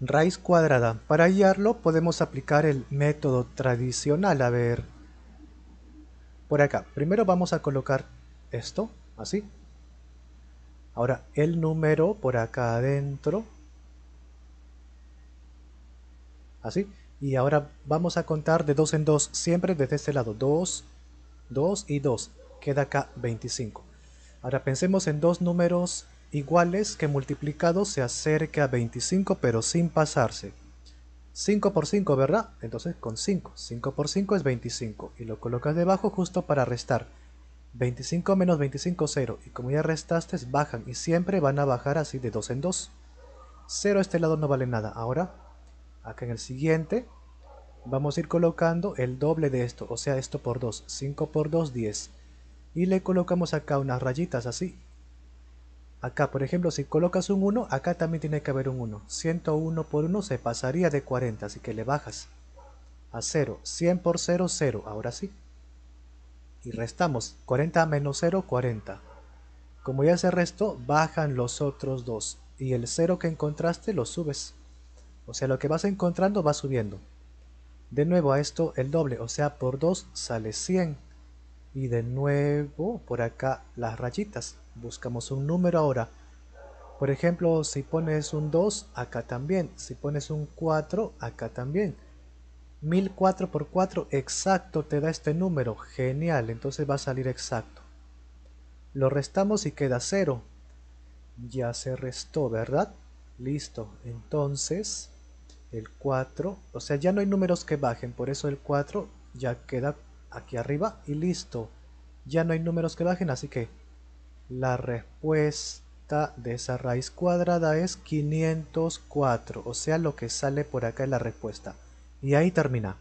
raíz cuadrada. Para guiarlo podemos aplicar el método tradicional. A ver, por acá. Primero vamos a colocar esto, así. Ahora el número por acá adentro. Así. Y ahora vamos a contar de dos en dos siempre desde este lado. 2, 2 y 2. Queda acá 25. Ahora pensemos en dos números iguales que multiplicado se acerque a 25 pero sin pasarse. 5 por 5, ¿verdad? Entonces con 5. 5 por 5 es 25 y lo colocas debajo justo para restar. 25 menos 25, 0. Y como ya restaste, bajan y siempre van a bajar así de 2 en 2. 0 este lado no vale nada. Ahora, acá en el siguiente, vamos a ir colocando el doble de esto, o sea, esto por 2. 5 por 2, 10. Y le colocamos acá unas rayitas así, Acá, por ejemplo, si colocas un 1, acá también tiene que haber un 1. 101 por 1 se pasaría de 40, así que le bajas a 0. 100 por 0, 0. Ahora sí. Y restamos. 40 menos 0, 40. Como ya se restó, bajan los otros dos. Y el 0 que encontraste lo subes. O sea, lo que vas encontrando va subiendo. De nuevo a esto el doble, o sea, por 2 sale 100 y de nuevo por acá las rayitas buscamos un número ahora por ejemplo si pones un 2 acá también si pones un 4 acá también 1004 por 4 exacto te da este número genial entonces va a salir exacto lo restamos y queda 0 ya se restó verdad listo entonces el 4 o sea ya no hay números que bajen por eso el 4 ya queda aquí arriba y listo. Ya no hay números que bajen, así que la respuesta de esa raíz cuadrada es 504. O sea, lo que sale por acá es la respuesta. Y ahí termina.